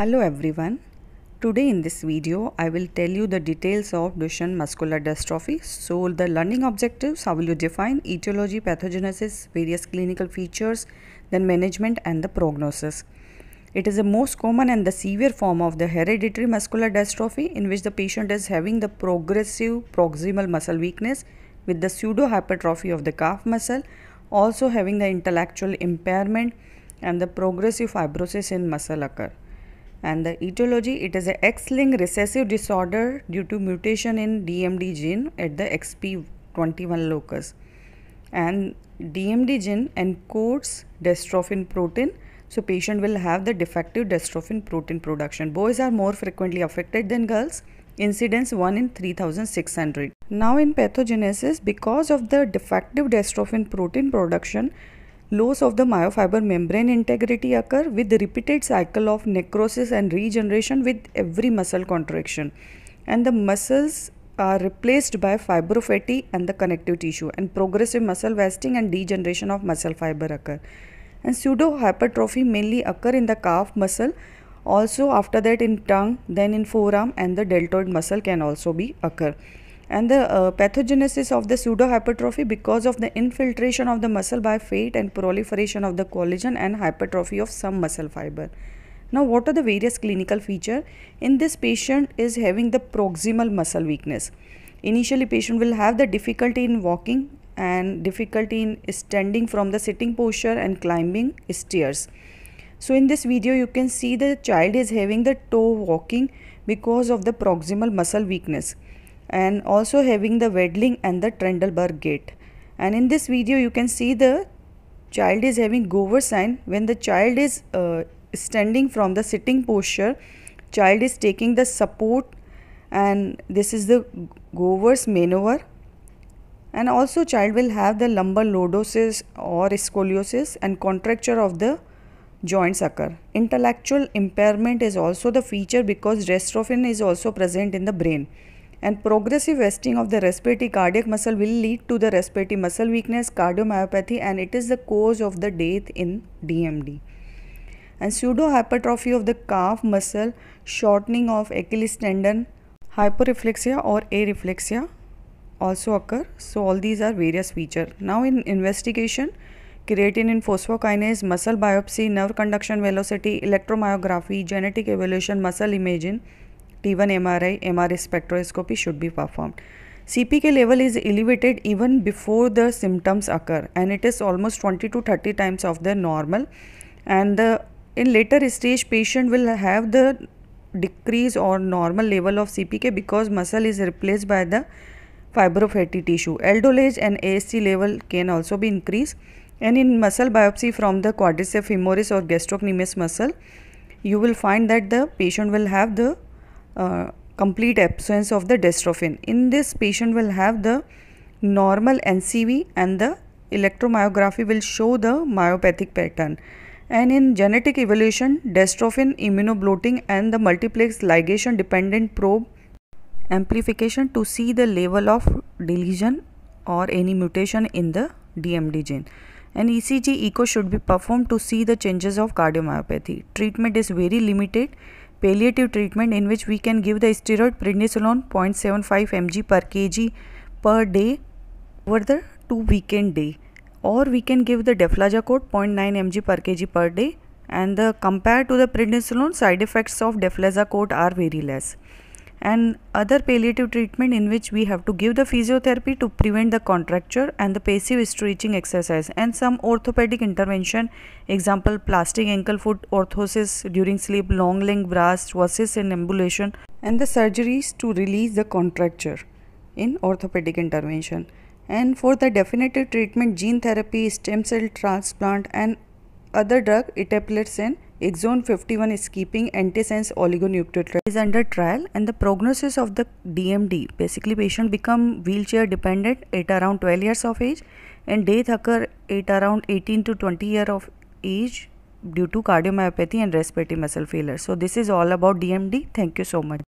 Hello everyone. Today in this video, I will tell you the details of Duchenne muscular dystrophy. So the learning objectives, how will you define etiology, pathogenesis, various clinical features, then management and the prognosis. It is the most common and the severe form of the hereditary muscular dystrophy in which the patient is having the progressive proximal muscle weakness with the pseudo hypertrophy of the calf muscle, also having the intellectual impairment and the progressive fibrosis in muscle occur and the etiology it is an X-linked recessive disorder due to mutation in DMD gene at the XP21 locus and DMD gene encodes dystrophin protein so patient will have the defective dystrophin protein production boys are more frequently affected than girls incidence 1 in 3600 now in pathogenesis because of the defective dystrophin protein production loss of the myofiber membrane integrity occur with repeated cycle of necrosis and regeneration with every muscle contraction and the muscles are replaced by fibrofatty and the connective tissue and progressive muscle wasting and degeneration of muscle fiber occur and pseudo hypertrophy mainly occur in the calf muscle also after that in tongue then in forearm and the deltoid muscle can also be occur and the uh, pathogenesis of the pseudohypertrophy because of the infiltration of the muscle by fat and proliferation of the collagen and hypertrophy of some muscle fiber. Now what are the various clinical feature? In this patient is having the proximal muscle weakness. Initially patient will have the difficulty in walking and difficulty in standing from the sitting posture and climbing stairs. So in this video you can see the child is having the toe walking because of the proximal muscle weakness and also having the Wedling and the Trendelberg gate. And in this video you can see the child is having Gover sign when the child is uh, standing from the sitting posture child is taking the support and this is the Gover's maneuver and also child will have the lumbar lordosis or scoliosis and contracture of the joints occur. Intellectual impairment is also the feature because restrophin is also present in the brain and progressive wasting of the respiratory cardiac muscle will lead to the respiratory muscle weakness, cardiomyopathy and it is the cause of the death in DMD. And pseudohypertrophy of the calf muscle, shortening of Achilles tendon, hyperreflexia or areflexia also occur. So all these are various features. Now in investigation, creatinine phosphokinase, muscle biopsy, nerve conduction velocity, electromyography, genetic evaluation, muscle imaging, T1 MRI, MRI spectroscopy should be performed. CPK level is elevated even before the symptoms occur and it is almost 20 to 30 times of the normal and the uh, in later stage patient will have the decrease or normal level of CPK because muscle is replaced by the fibrofatty tissue. Aldolase and AST level can also be increased and in muscle biopsy from the quadriceps femoris or gastrocnemius muscle you will find that the patient will have the uh, complete absence of the dystrophin. In this patient will have the normal NCV and the electromyography will show the myopathic pattern. And in genetic evaluation, dystrophin immunobloating and the multiplex ligation dependent probe amplification to see the level of deletion or any mutation in the DMD gene. An ECG echo should be performed to see the changes of cardiomyopathy. Treatment is very limited palliative treatment in which we can give the steroid prednisolone 0.75 mg per kg per day over the two weekend day or we can give the deflazacort 0.9 mg per kg per day and the compared to the prednisolone side effects of deflazacort are very less and other palliative treatment in which we have to give the physiotherapy to prevent the contracture and the passive stretching exercise and some orthopedic intervention example plastic ankle foot orthosis during sleep long leg brass, versus in ambulation and the surgeries to release the contracture in orthopedic intervention and for the definitive treatment gene therapy stem cell transplant and other drug etapiloxane Exon 51 is keeping antisense oligonucleotide is under trial and the prognosis of the DMD basically patient become wheelchair dependent at around 12 years of age and death occur at around 18 to 20 year of age due to cardiomyopathy and respiratory muscle failure. So this is all about DMD. Thank you so much.